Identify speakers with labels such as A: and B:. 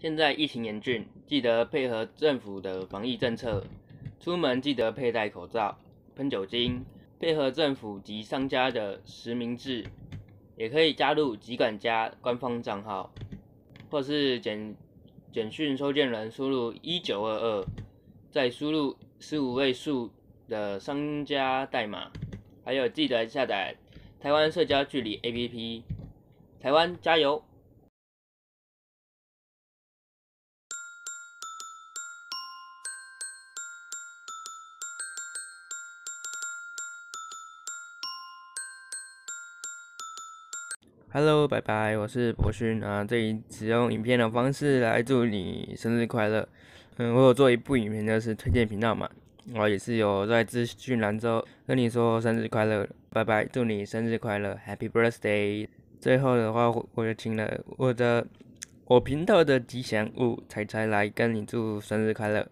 A: 现在疫情严峻，记得配合政府的防疫政策，出门记得佩戴口罩、喷酒精，配合政府及商家的实名制，也可以加入集管家官方账号，或是简简讯收件人输入一九二二，再输入十五位数的商家代码，还有记得下载台湾社交距离 APP，台湾加油！Hello，拜拜，我是博勋啊，这里只用影片的方式来祝你生日快乐。嗯，我有做一部影片，就是推荐频道嘛，我也是有在资讯兰州跟你说生日快乐，拜拜，祝你生日快乐，Happy Birthday。最后的话，我就请了我的我频道的吉祥物彩彩来跟你祝生日快乐。